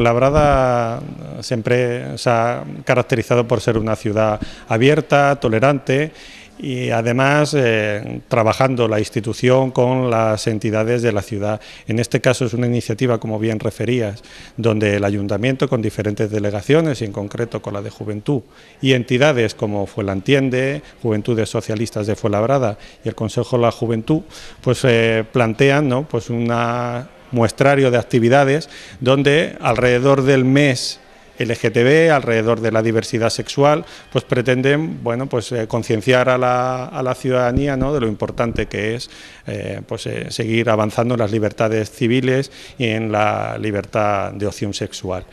Labrada eh, siempre se ha caracterizado por ser una ciudad abierta, tolerante y además eh, trabajando la institución con las entidades de la ciudad. En este caso es una iniciativa, como bien referías, donde el ayuntamiento con diferentes delegaciones y en concreto con la de juventud y entidades como Fuelantiende, Juventudes Socialistas de Brada... y el Consejo de la Juventud, pues eh, plantean ¿no? pues un muestrario de actividades donde alrededor del mes LGTB, alrededor de la diversidad sexual, pues pretenden pues, eh, concienciar a la, ciudadanía ¿no? de lo importante que es eh, pues, eh, seguir avanzando en las libertades civiles y en la libertad de opción sexual.